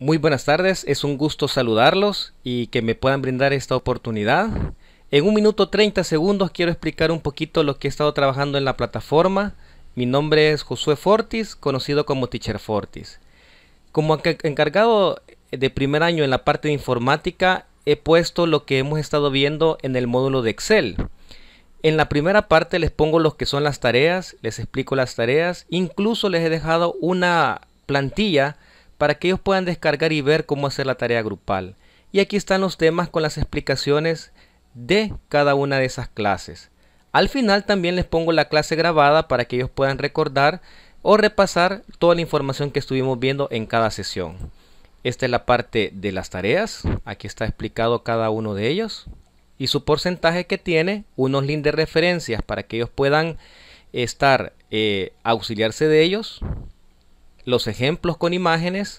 Muy buenas tardes, es un gusto saludarlos y que me puedan brindar esta oportunidad. En un minuto 30 segundos quiero explicar un poquito lo que he estado trabajando en la plataforma. Mi nombre es Josué Fortis, conocido como Teacher Fortis. Como encargado de primer año en la parte de informática, he puesto lo que hemos estado viendo en el módulo de Excel. En la primera parte les pongo los que son las tareas, les explico las tareas, incluso les he dejado una plantilla para que ellos puedan descargar y ver cómo hacer la tarea grupal. Y aquí están los temas con las explicaciones de cada una de esas clases. Al final también les pongo la clase grabada para que ellos puedan recordar o repasar toda la información que estuvimos viendo en cada sesión. Esta es la parte de las tareas, aquí está explicado cada uno de ellos y su porcentaje que tiene, unos links de referencias para que ellos puedan estar, eh, auxiliarse de ellos los ejemplos con imágenes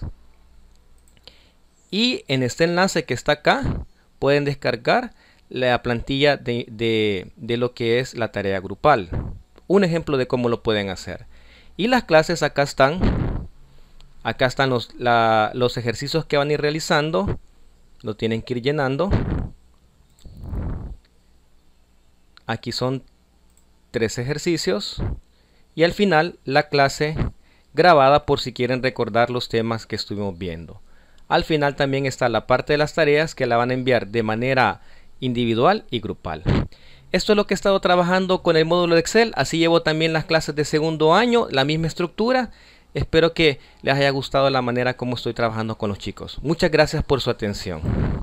y en este enlace que está acá pueden descargar la plantilla de, lo que es la tarea grupal. Un ejemplo de cómo lo pueden hacer. Y las clases acá están. Acá están los, los ejercicios que van a ir realizando. Lo tienen que ir llenando. Aquí son tres ejercicios. Y al final la clase grabada por si quieren recordar los temas que estuvimos viendo. Al final también está la parte de las tareas que la van a enviar de manera individual y grupal. Esto es lo que he estado trabajando con el módulo de Excel, así llevo también las clases de segundo año, la misma estructura. Espero que les haya gustado la manera como estoy trabajando con los chicos. Muchas gracias por su atención.